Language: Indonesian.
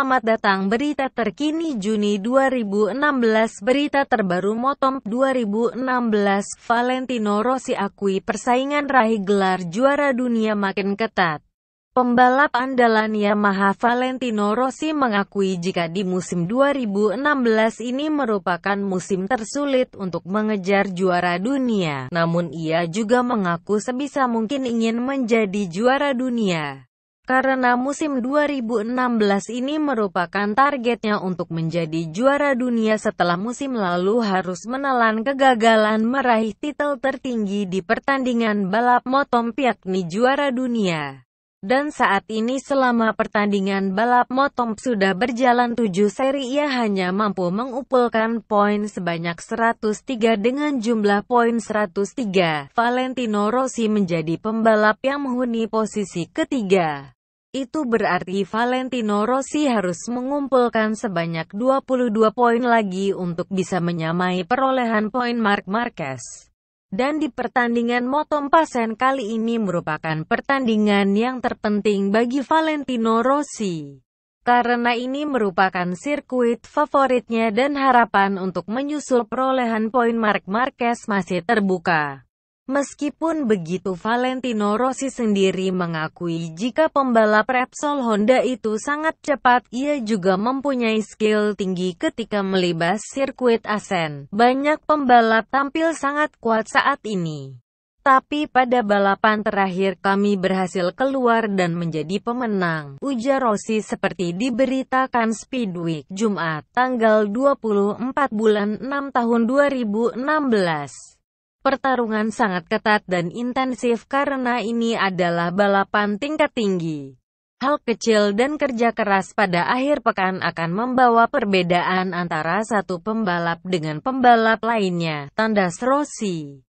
Selamat datang berita terkini Juni 2016 Berita terbaru Motom 2016 Valentino Rossi akui persaingan raih gelar juara dunia makin ketat Pembalap andalan Yamaha Valentino Rossi mengakui jika di musim 2016 ini merupakan musim tersulit untuk mengejar juara dunia. Namun ia juga mengaku sebisa mungkin ingin menjadi juara dunia karena musim 2016 ini merupakan targetnya untuk menjadi juara dunia setelah musim lalu harus menelan kegagalan meraih titel tertinggi di pertandingan balap motom yakni juara dunia. Dan saat ini selama pertandingan balap motom sudah berjalan 7 seri ia hanya mampu mengumpulkan poin sebanyak 103 dengan jumlah poin 103. Valentino Rossi menjadi pembalap yang menghuni posisi ketiga. Itu berarti Valentino Rossi harus mengumpulkan sebanyak 22 poin lagi untuk bisa menyamai perolehan poin Mark Marquez. Dan di pertandingan Motompasen kali ini merupakan pertandingan yang terpenting bagi Valentino Rossi. Karena ini merupakan sirkuit favoritnya dan harapan untuk menyusul perolehan poin Mark Marquez masih terbuka. Meskipun begitu Valentino Rossi sendiri mengakui jika pembalap Repsol Honda itu sangat cepat, ia juga mempunyai skill tinggi ketika melibas sirkuit Asen. Banyak pembalap tampil sangat kuat saat ini. Tapi pada balapan terakhir kami berhasil keluar dan menjadi pemenang. Ujar Rossi seperti diberitakan Speedweek Jumat, tanggal 24 bulan 6 tahun 2016. Pertarungan sangat ketat dan intensif karena ini adalah balapan tingkat tinggi. Hal kecil dan kerja keras pada akhir pekan akan membawa perbedaan antara satu pembalap dengan pembalap lainnya, tandas Rossi.